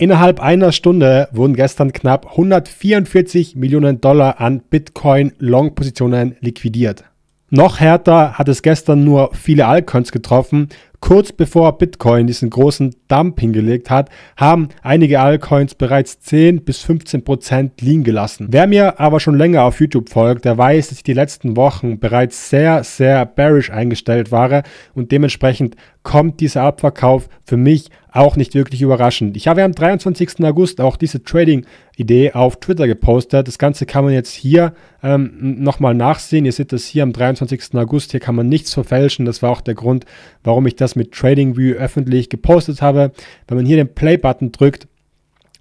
Innerhalb einer Stunde wurden gestern knapp 144 Millionen Dollar an Bitcoin-Long-Positionen liquidiert. Noch härter hat es gestern nur viele Altcoins getroffen. Kurz bevor Bitcoin diesen großen Dump hingelegt hat, haben einige Altcoins bereits 10 bis 15 Prozent liegen gelassen. Wer mir aber schon länger auf YouTube folgt, der weiß, dass ich die letzten Wochen bereits sehr, sehr bearish eingestellt war und dementsprechend kommt dieser Abverkauf für mich auch nicht wirklich überraschend. Ich habe am 23. August auch diese Trading-Idee auf Twitter gepostet. Das Ganze kann man jetzt hier ähm, nochmal nachsehen. Ihr seht das hier am 23. August. Hier kann man nichts verfälschen. Das war auch der Grund, warum ich das das mit TradingView öffentlich gepostet habe. Wenn man hier den Play-Button drückt,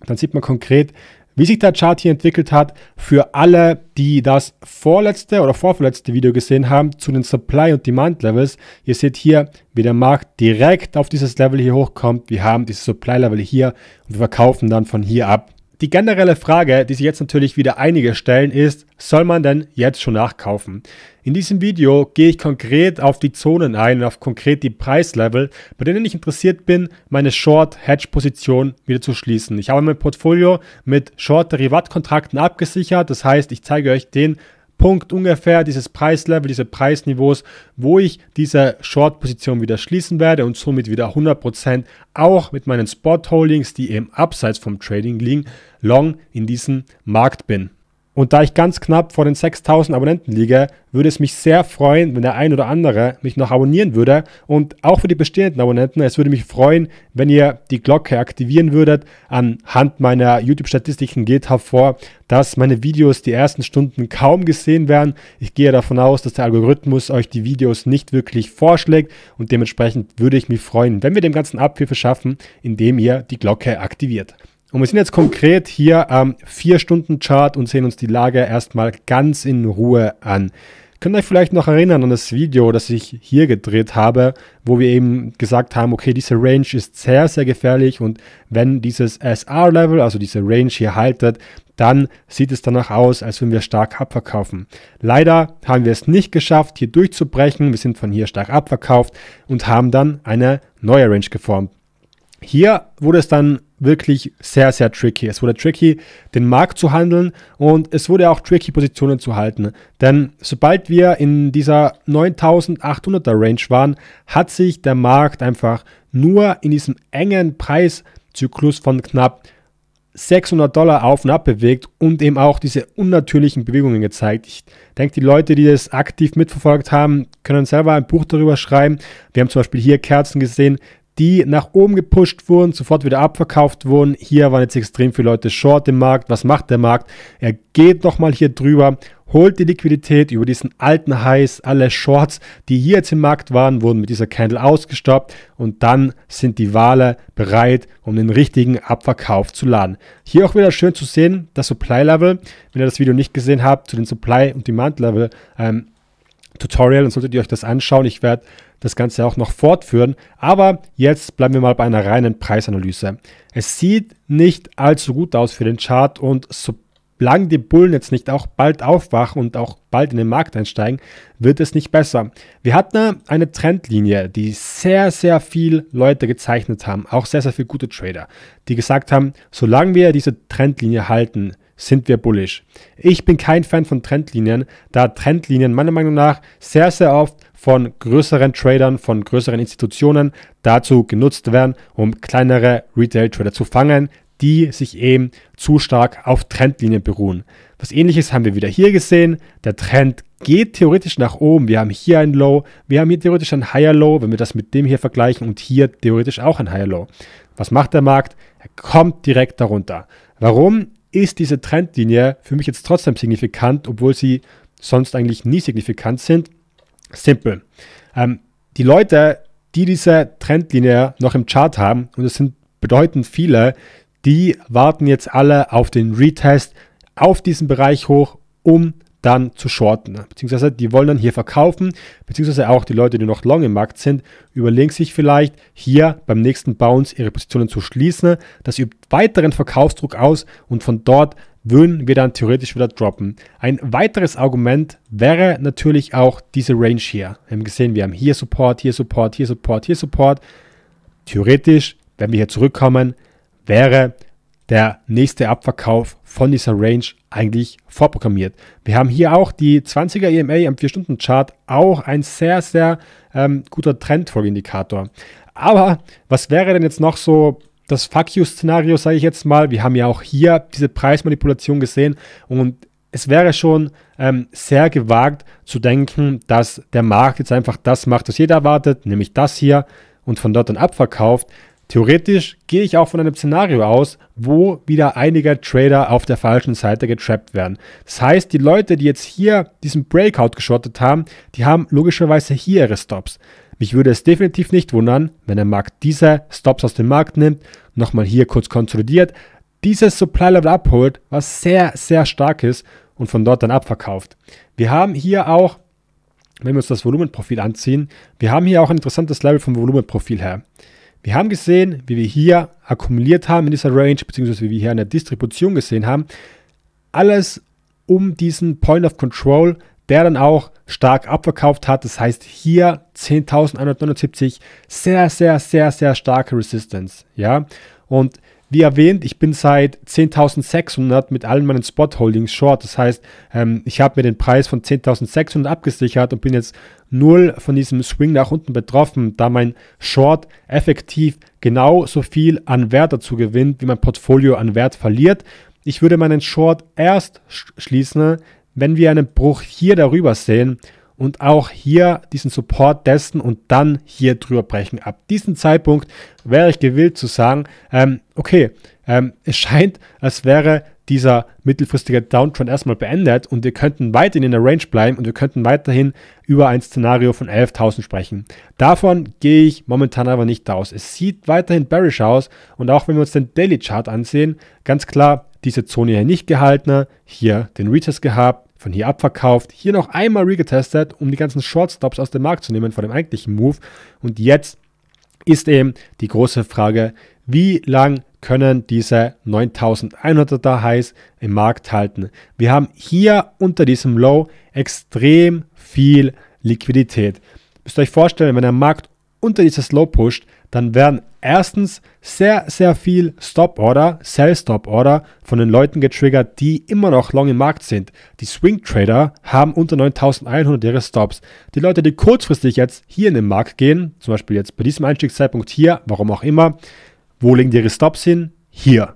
dann sieht man konkret, wie sich der Chart hier entwickelt hat. Für alle, die das vorletzte oder vorverletzte Video gesehen haben zu den Supply- und Demand-Levels, ihr seht hier, wie der Markt direkt auf dieses Level hier hochkommt. Wir haben dieses Supply-Level hier und wir verkaufen dann von hier ab. Die generelle Frage, die sich jetzt natürlich wieder einige stellen, ist, soll man denn jetzt schon nachkaufen? In diesem Video gehe ich konkret auf die Zonen ein und auf konkret die Preislevel, bei denen ich interessiert bin, meine Short-Hedge-Position wieder zu schließen. Ich habe mein Portfolio mit short derivat kontrakten abgesichert, das heißt, ich zeige euch den Punkt ungefähr dieses Preislevel, diese Preisniveaus, wo ich diese Short-Position wieder schließen werde und somit wieder 100% auch mit meinen Spot-Holdings, die eben abseits vom Trading liegen, long in diesem Markt bin. Und da ich ganz knapp vor den 6000 Abonnenten liege, würde es mich sehr freuen, wenn der ein oder andere mich noch abonnieren würde. Und auch für die bestehenden Abonnenten, es würde mich freuen, wenn ihr die Glocke aktivieren würdet. Anhand meiner YouTube-Statistiken geht hervor, dass meine Videos die ersten Stunden kaum gesehen werden. Ich gehe davon aus, dass der Algorithmus euch die Videos nicht wirklich vorschlägt und dementsprechend würde ich mich freuen, wenn wir dem Ganzen Abhilfe schaffen, indem ihr die Glocke aktiviert. Und wir sind jetzt konkret hier am 4-Stunden-Chart und sehen uns die Lage erstmal ganz in Ruhe an. Könnt ihr euch vielleicht noch erinnern an das Video, das ich hier gedreht habe, wo wir eben gesagt haben, okay, diese Range ist sehr, sehr gefährlich und wenn dieses SR-Level, also diese Range hier haltet, dann sieht es danach aus, als würden wir stark abverkaufen. Leider haben wir es nicht geschafft, hier durchzubrechen. Wir sind von hier stark abverkauft und haben dann eine neue Range geformt. Hier wurde es dann wirklich sehr, sehr tricky. Es wurde tricky, den Markt zu handeln und es wurde auch tricky, Positionen zu halten. Denn sobald wir in dieser 9800er Range waren, hat sich der Markt einfach nur in diesem engen Preiszyklus von knapp 600 Dollar auf und ab bewegt und eben auch diese unnatürlichen Bewegungen gezeigt. Ich denke, die Leute, die das aktiv mitverfolgt haben, können selber ein Buch darüber schreiben. Wir haben zum Beispiel hier Kerzen gesehen, die nach oben gepusht wurden, sofort wieder abverkauft wurden. Hier waren jetzt extrem viele Leute short im Markt. Was macht der Markt? Er geht nochmal hier drüber, holt die Liquidität über diesen alten Highs. Alle Shorts, die hier jetzt im Markt waren, wurden mit dieser Candle ausgestoppt und dann sind die Wale bereit, um den richtigen Abverkauf zu laden. Hier auch wieder schön zu sehen, das Supply Level. Wenn ihr das Video nicht gesehen habt, zu den Supply und Demand Level ähm, Tutorial, dann solltet ihr euch das anschauen. Ich werde das Ganze auch noch fortführen. Aber jetzt bleiben wir mal bei einer reinen Preisanalyse. Es sieht nicht allzu gut aus für den Chart und solange die Bullen jetzt nicht auch bald aufwachen und auch bald in den Markt einsteigen, wird es nicht besser. Wir hatten eine Trendlinie, die sehr, sehr viel Leute gezeichnet haben, auch sehr, sehr viele gute Trader, die gesagt haben, solange wir diese Trendlinie halten, sind wir bullish. Ich bin kein Fan von Trendlinien, da Trendlinien meiner Meinung nach sehr, sehr oft von größeren Tradern, von größeren Institutionen dazu genutzt werden, um kleinere Retail-Trader zu fangen, die sich eben zu stark auf Trendlinien beruhen. Was ähnliches haben wir wieder hier gesehen. Der Trend geht theoretisch nach oben. Wir haben hier ein Low, wir haben hier theoretisch ein Higher Low, wenn wir das mit dem hier vergleichen und hier theoretisch auch ein Higher Low. Was macht der Markt? Er kommt direkt darunter. Warum ist diese Trendlinie für mich jetzt trotzdem signifikant, obwohl sie sonst eigentlich nie signifikant sind? Simple. Ähm, die Leute, die diese Trendlinie noch im Chart haben, und es sind bedeutend viele, die warten jetzt alle auf den Retest auf diesen Bereich hoch, um dann zu shorten. Beziehungsweise die wollen dann hier verkaufen, beziehungsweise auch die Leute, die noch long im Markt sind, überlegen sich vielleicht hier beim nächsten Bounce ihre Positionen zu schließen. Das übt weiteren Verkaufsdruck aus und von dort würden wir dann theoretisch wieder droppen. Ein weiteres Argument wäre natürlich auch diese Range hier. Wir haben gesehen, wir haben hier Support, hier Support, hier Support, hier Support. Theoretisch, wenn wir hier zurückkommen, wäre der nächste Abverkauf von dieser Range eigentlich vorprogrammiert. Wir haben hier auch die 20er EMA am 4-Stunden-Chart, auch ein sehr, sehr ähm, guter Trendfolgeindikator. Aber was wäre denn jetzt noch so das Fuck You-Szenario, sage ich jetzt mal. Wir haben ja auch hier diese Preismanipulation gesehen und es wäre schon ähm, sehr gewagt zu denken, dass der Markt jetzt einfach das macht, was jeder erwartet, nämlich das hier und von dort dann abverkauft. Theoretisch gehe ich auch von einem Szenario aus, wo wieder einige Trader auf der falschen Seite getrappt werden. Das heißt, die Leute, die jetzt hier diesen Breakout geschottet haben, die haben logischerweise hier ihre Stops. Mich würde es definitiv nicht wundern, wenn der Markt diese Stops aus dem Markt nimmt, nochmal hier kurz konsolidiert, dieses Supply Level abholt, was sehr, sehr stark ist und von dort dann abverkauft. Wir haben hier auch, wenn wir uns das Volumenprofil anziehen, wir haben hier auch ein interessantes Level vom Volumenprofil her. Wir haben gesehen, wie wir hier akkumuliert haben in dieser Range, beziehungsweise wie wir hier in der Distribution gesehen haben, alles um diesen Point of Control der dann auch stark abverkauft hat. Das heißt, hier 10.179, sehr, sehr, sehr, sehr starke Resistance. Ja, und wie erwähnt, ich bin seit 10.600 mit allen meinen Spot-Holdings short. Das heißt, ähm, ich habe mir den Preis von 10.600 abgesichert und bin jetzt null von diesem Swing nach unten betroffen, da mein Short effektiv genauso viel an Wert dazu gewinnt, wie mein Portfolio an Wert verliert. Ich würde meinen Short erst schließen, wenn wir einen Bruch hier darüber sehen und auch hier diesen Support testen und dann hier drüber brechen. Ab diesem Zeitpunkt wäre ich gewillt zu sagen, ähm, okay, ähm, es scheint, als wäre dieser mittelfristige Downtrend erstmal beendet und wir könnten weiterhin in der Range bleiben und wir könnten weiterhin über ein Szenario von 11.000 sprechen. Davon gehe ich momentan aber nicht aus. Es sieht weiterhin bearish aus und auch wenn wir uns den Daily Chart ansehen, ganz klar diese Zone hier nicht gehalten, hier den Retest gehabt, von hier abverkauft, hier noch einmal regetestet, um die ganzen Shortstops aus dem Markt zu nehmen vor dem eigentlichen Move. Und jetzt ist eben die große Frage, wie lang können diese 9100er Highs im Markt halten? Wir haben hier unter diesem Low extrem viel Liquidität. Müsst ihr euch vorstellen, wenn der Markt unter dieses Low pusht, dann werden erstens sehr, sehr viel Stop-Order, Sell-Stop-Order von den Leuten getriggert, die immer noch long im Markt sind. Die Swing-Trader haben unter 9100 ihre Stops. Die Leute, die kurzfristig jetzt hier in den Markt gehen, zum Beispiel jetzt bei diesem Einstiegszeitpunkt hier, warum auch immer, wo legen die ihre Stops hin? Hier.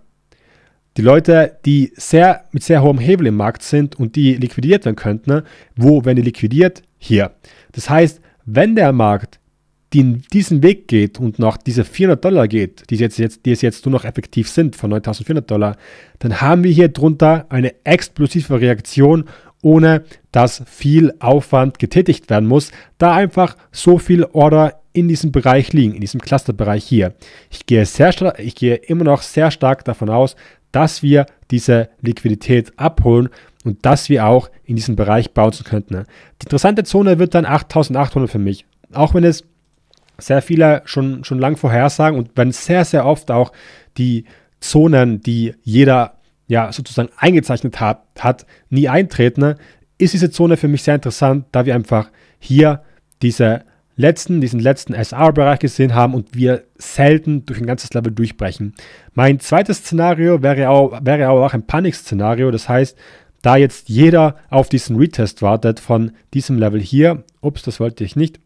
Die Leute, die sehr, mit sehr hohem Hebel im Markt sind und die liquidiert werden könnten, ne, wo werden die liquidiert? Hier. Das heißt, wenn der Markt die diesen Weg geht und nach diese 400 Dollar geht, die, jetzt, jetzt, die es jetzt nur noch effektiv sind von 9400 Dollar, dann haben wir hier drunter eine explosive Reaktion, ohne dass viel Aufwand getätigt werden muss, da einfach so viel Order in diesem Bereich liegen, in diesem Clusterbereich hier. Ich gehe, sehr, ich gehe immer noch sehr stark davon aus, dass wir diese Liquidität abholen und dass wir auch in diesem Bereich bouncen könnten. Die interessante Zone wird dann 8800 für mich. Auch wenn es sehr viele schon, schon lang vorhersagen und wenn sehr, sehr oft auch die Zonen, die jeder ja sozusagen eingezeichnet hat, hat nie eintreten, ne? ist diese Zone für mich sehr interessant, da wir einfach hier diese letzten, diesen letzten SR-Bereich gesehen haben und wir selten durch ein ganzes Level durchbrechen. Mein zweites Szenario wäre auch, wäre auch ein Panik-Szenario, das heißt, da jetzt jeder auf diesen Retest wartet von diesem Level hier, ups, das wollte ich nicht,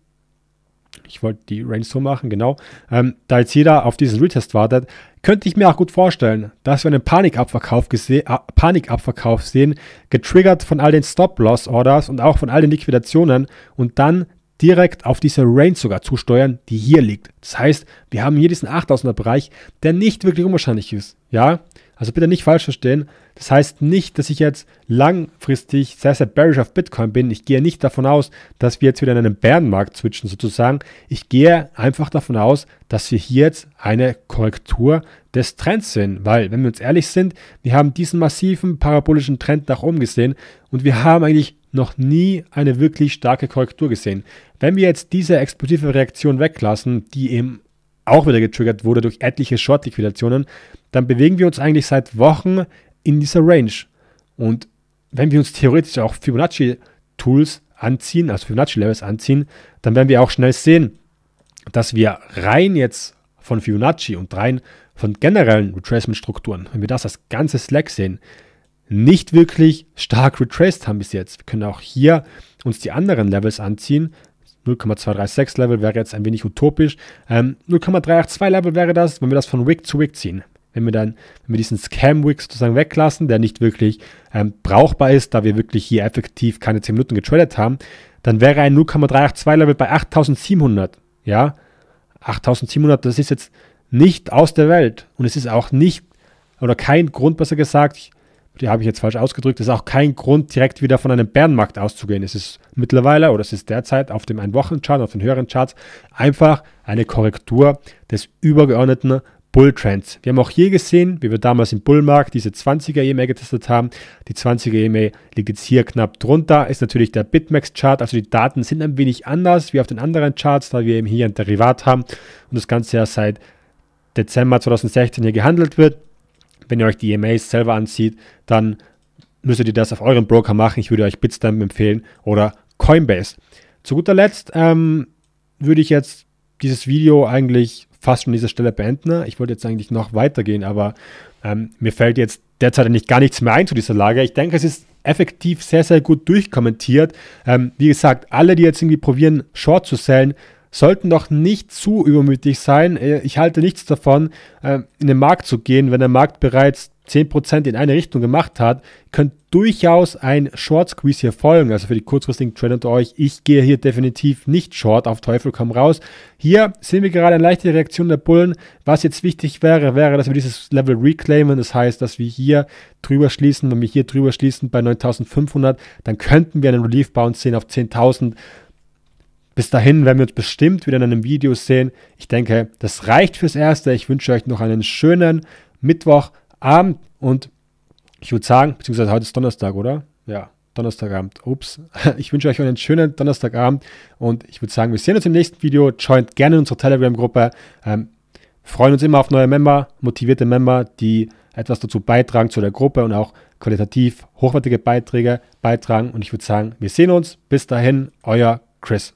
ich wollte die Range so machen, genau. Ähm, da jetzt jeder auf diesen Retest wartet, könnte ich mir auch gut vorstellen, dass wir einen Panikabverkauf, gese ah, Panikabverkauf sehen, getriggert von all den Stop-Loss-Orders und auch von all den Liquidationen und dann direkt auf diese Range sogar zusteuern, die hier liegt. Das heißt, wir haben hier diesen 8000er Bereich, der nicht wirklich unwahrscheinlich ist. Ja, also bitte nicht falsch verstehen. Das heißt nicht, dass ich jetzt langfristig sehr, sehr bearish auf Bitcoin bin. Ich gehe nicht davon aus, dass wir jetzt wieder in einen Bärenmarkt switchen sozusagen. Ich gehe einfach davon aus, dass wir hier jetzt eine Korrektur des Trends sind. Weil, wenn wir uns ehrlich sind, wir haben diesen massiven parabolischen Trend nach oben gesehen und wir haben eigentlich noch nie eine wirklich starke Korrektur gesehen. Wenn wir jetzt diese explosive Reaktion weglassen, die eben auch wieder getriggert wurde durch etliche Short-Liquidationen, dann bewegen wir uns eigentlich seit Wochen in dieser Range. Und wenn wir uns theoretisch auch Fibonacci-Tools anziehen, also Fibonacci-Levels anziehen, dann werden wir auch schnell sehen, dass wir rein jetzt von Fibonacci und rein von generellen Retracement-Strukturen, wenn wir das als ganze Slack sehen, nicht wirklich stark retraced haben bis jetzt. Wir können auch hier uns die anderen Levels anziehen. 0,236 Level wäre jetzt ein wenig utopisch. Ähm, 0,382 Level wäre das, wenn wir das von Wick zu Wick ziehen. Wenn wir dann, wenn wir diesen Scam-Wick sozusagen weglassen, der nicht wirklich ähm, brauchbar ist, da wir wirklich hier effektiv keine 10 Minuten getradet haben, dann wäre ein 0,382 Level bei 8700. Ja, 8700, das ist jetzt nicht aus der Welt. Und es ist auch nicht, oder kein Grund, besser gesagt, die habe ich jetzt falsch ausgedrückt, es ist auch kein Grund, direkt wieder von einem Bärenmarkt auszugehen. Es ist mittlerweile oder es ist derzeit auf dem Einwochenchart, auf den höheren Charts, einfach eine Korrektur des übergeordneten Bull Trends. Wir haben auch hier gesehen, wie wir damals im Bullmarkt diese 20er EMA getestet haben. Die 20er EMA liegt jetzt hier knapp drunter, ist natürlich der Bitmax-Chart, also die Daten sind ein wenig anders wie auf den anderen Charts, da wir eben hier ein Derivat haben und das Ganze ja seit Dezember 2016 hier gehandelt wird. Wenn ihr euch die EMAs selber anzieht, dann müsstet ihr das auf eurem Broker machen. Ich würde euch Bitstamp empfehlen oder Coinbase. Zu guter Letzt ähm, würde ich jetzt dieses Video eigentlich fast schon an dieser Stelle beenden. Ich wollte jetzt eigentlich noch weitergehen, aber ähm, mir fällt jetzt derzeit eigentlich gar nichts mehr ein zu dieser Lage. Ich denke, es ist effektiv sehr, sehr gut durchkommentiert. Ähm, wie gesagt, alle, die jetzt irgendwie probieren, Short zu sellen, sollten doch nicht zu übermütig sein. Äh, ich halte nichts davon, ähm, in den Markt zu gehen, wenn der Markt bereits 10% in eine Richtung gemacht hat, könnt durchaus ein Short Squeeze hier folgen. Also für die kurzfristigen Trader unter euch, ich gehe hier definitiv nicht short auf Teufel komm raus. Hier sehen wir gerade eine leichte Reaktion der Bullen. Was jetzt wichtig wäre, wäre, dass wir dieses Level reclaimen. Das heißt, dass wir hier drüber schließen. Wenn wir hier drüber schließen bei 9500, dann könnten wir einen Relief Bounce sehen auf 10.000. Bis dahin werden wir uns bestimmt wieder in einem Video sehen. Ich denke, das reicht fürs Erste. Ich wünsche euch noch einen schönen Mittwoch. Abend und ich würde sagen, beziehungsweise heute ist Donnerstag, oder? Ja, Donnerstagabend. Ups. Ich wünsche euch einen schönen Donnerstagabend und ich würde sagen, wir sehen uns im nächsten Video. Joint gerne in unsere Telegram-Gruppe. Ähm, freuen uns immer auf neue Member, motivierte Member, die etwas dazu beitragen zu der Gruppe und auch qualitativ hochwertige Beiträge beitragen. Und ich würde sagen, wir sehen uns. Bis dahin, euer Chris.